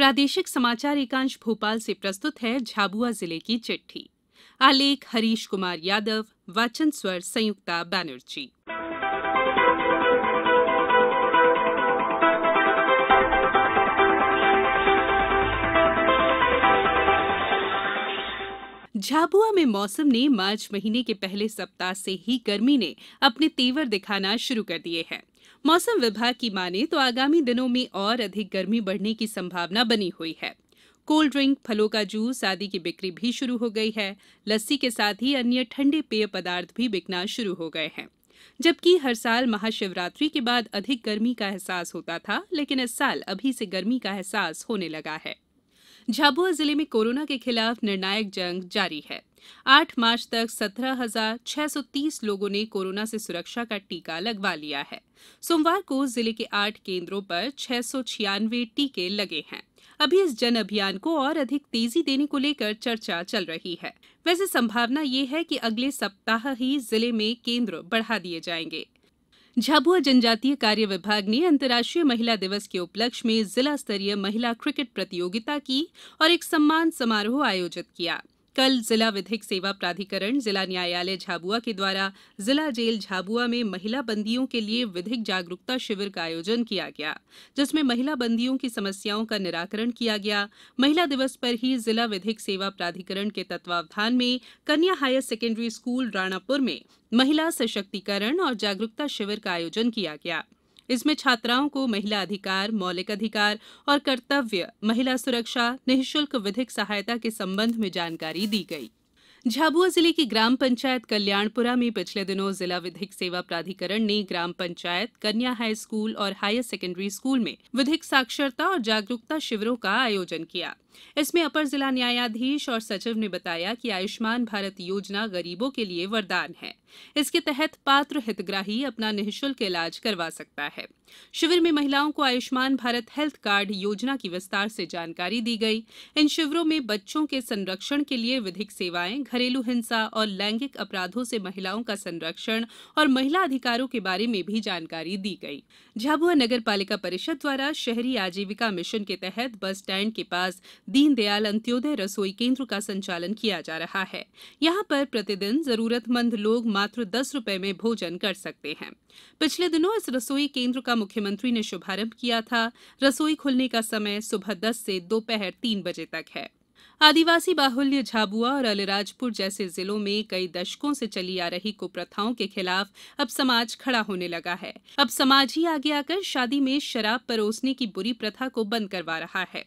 प्रादेशिक समाचार एकांश भोपाल से प्रस्तुत है झाबुआ जिले की चिट्ठी आलेख हरीश कुमार यादव वाचन स्वर संयुक्ता बैनर्जी झाबुआ में मौसम ने मार्च महीने के पहले सप्ताह से ही गर्मी ने अपने तेवर दिखाना शुरू कर दिए हैं मौसम विभाग की माने तो आगामी दिनों में और अधिक गर्मी बढ़ने की संभावना बनी हुई है कोल्ड ड्रिंक फलों का जूस आदि की बिक्री भी शुरू हो गई है लस्सी के साथ ही अन्य ठंडे पेय पदार्थ भी बिकना शुरू हो गए हैं जबकि हर साल महाशिवरात्रि के बाद अधिक गर्मी का एहसास होता था लेकिन इस साल अभी से गर्मी का एहसास होने लगा है झाबुआ जिले में कोरोना के खिलाफ निर्णायक जंग जारी है आठ मार्च तक सत्रह हजार छह सौ तीस लोगों ने कोरोना से सुरक्षा का टीका लगवा लिया है सोमवार को जिले के आठ केंद्रों पर छह सौ छियानवे टीके लगे हैं अभी इस जन अभियान को और अधिक तेजी देने को लेकर चर्चा चल रही है वैसे संभावना ये है कि अगले सप्ताह ही जिले में केंद्र बढ़ा दिए जाएंगे झाबुआ जनजातीय कार्य विभाग ने अंतर्राष्ट्रीय महिला दिवस के उपलक्ष्य में जिला स्तरीय महिला क्रिकेट प्रतियोगिता की और एक सम्मान समारोह आयोजित किया गया कल जिला विधिक सेवा प्राधिकरण जिला न्यायालय झाबुआ के द्वारा जिला जेल झाबुआ में महिला बंदियों के लिए विधिक जागरूकता शिविर का आयोजन किया गया जिसमें महिला बंदियों की समस्याओं का निराकरण किया गया महिला दिवस पर ही जिला विधिक सेवा प्राधिकरण के तत्वावधान में कन्या हायर सेकेंडरी स्कूल राणापुर में महिला सशक्तिकरण और जागरूकता शिविर का आयोजन किया गया इसमें छात्राओं को महिला अधिकार मौलिक अधिकार और कर्तव्य महिला सुरक्षा निःशुल्क विधिक सहायता के संबंध में जानकारी दी गई झाबुआ जिले की ग्राम पंचायत कल्याणपुरा में पिछले दिनों जिला विधिक सेवा प्राधिकरण ने ग्राम पंचायत कन्या हाई स्कूल और हायर सेकेंडरी स्कूल में विधिक साक्षरता और जागरूकता शिविरों का आयोजन किया इसमें अपर जिला न्यायाधीश और सचिव ने बताया कि आयुष्मान भारत योजना गरीबों के लिए वरदान है इसके तहत पात्र हितग्राही अपना निःशुल्क इलाज करवा सकता है शिविर में महिलाओं को आयुष्मान भारत हेल्थ कार्ड योजना की विस्तार से जानकारी दी गई इन शिविरों में बच्चों के संरक्षण के लिए विधिक सेवाएं घरेलू हिंसा और लैंगिक अपराधों से महिलाओं का संरक्षण और महिला अधिकारों के बारे में भी जानकारी दी गई झाबुआ नगर पालिका परिषद द्वारा शहरी आजीविका मिशन के तहत बस स्टैंड के पास दीनदयाल अंत्योदय रसोई केंद्र का संचालन किया जा रहा है यहाँ पर प्रतिदिन जरूरतमंद लोग मात्र दस रुपए में भोजन कर सकते हैं पिछले दिनों इस रसोई केंद्र का मुख्यमंत्री ने शुभारंभ किया था रसोई खुलने का समय सुबह दस से दोपहर तीन बजे तक है आदिवासी बाहुल्य झाबुआ और अलीराजपुर जैसे जिलों में कई दशकों से चली आ रही कुप्रथाओं के खिलाफ अब समाज खड़ा होने लगा है अब समाज ही आगे आकर शादी में शराब परोसने की बुरी प्रथा को बंद करवा रहा है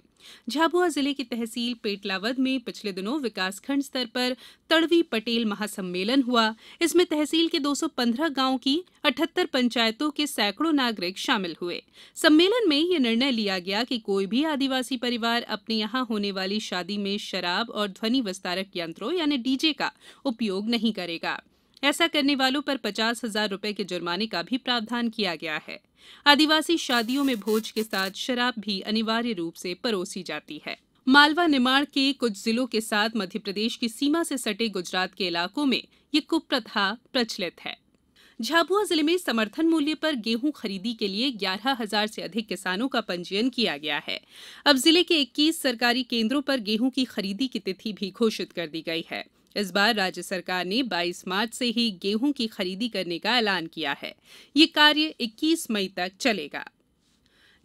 झाबुआ जिले की तहसील पेटलावद में पिछले दिनों विकासखंड स्तर पर तड़वी पटेल महासम्मेलन हुआ इसमें तहसील के 215 गांव की 78 पंचायतों के सैकड़ों नागरिक शामिल हुए सम्मेलन में यह निर्णय लिया गया कि कोई भी आदिवासी परिवार अपने यहां होने वाली शादी में शराब और ध्वनि विस्तारक यंत्रों यानी डीजे का उपयोग नहीं करेगा ऐसा करने वालों पर पचास हजार रूपए के जुर्माने का भी प्रावधान किया गया है आदिवासी शादियों में भोज के साथ शराब भी अनिवार्य रूप से परोसी जाती है मालवा निमाड़ के कुछ जिलों के साथ मध्य प्रदेश की सीमा से सटे गुजरात के इलाकों में ये कुप्रथा प्रचलित है झाबुआ जिले में समर्थन मूल्य पर गेहूं खरीदी के लिए ग्यारह हजार से अधिक किसानों का पंजीयन किया गया है अब जिले के 21 सरकारी केंद्रों पर गेहूं की खरीदी की तिथि भी घोषित कर दी गई है इस बार राज्य सरकार ने 22 मार्च से ही गेहूं की खरीदी करने का ऐलान किया है ये कार्य 21 मई तक चलेगा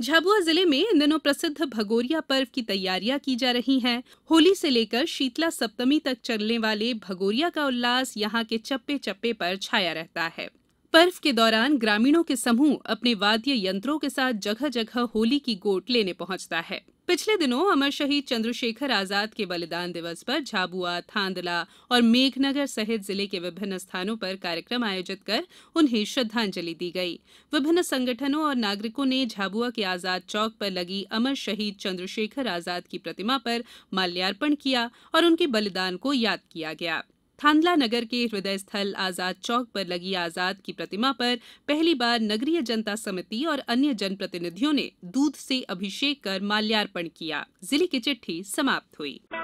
झाबुआ जिले में इन दिनों प्रसिद्ध भगोरिया पर्व की तैयारियां की जा रही हैं। होली से लेकर शीतला सप्तमी तक चलने वाले भगोरिया का उल्लास यहां के चप्पे चप्पे पर छाया रहता है पर्व के दौरान ग्रामीणों के समूह अपने वाद्य यंत्रों के साथ जगह जगह होली की गोट लेने पहुंचता है पिछले दिनों अमर शहीद चंद्रशेखर आजाद के बलिदान दिवस पर झाबुआ थांदला और मेघनगर सहित जिले के विभिन्न स्थानों पर कार्यक्रम आयोजित कर उन्हें श्रद्धांजलि दी गई विभिन्न संगठनों और नागरिकों ने झाबुआ के आजाद चौक पर लगी अमर शहीद चंद्रशेखर आजाद की प्रतिमा पर माल्यार्पण किया और उनके बलिदान को याद किया गया थांदला नगर के हृदय स्थल आजाद चौक पर लगी आजाद की प्रतिमा पर पहली बार नगरीय जनता समिति और अन्य जनप्रतिनिधियों ने दूध से अभिषेक कर माल्यार्पण किया जिले की चिट्ठी समाप्त हुई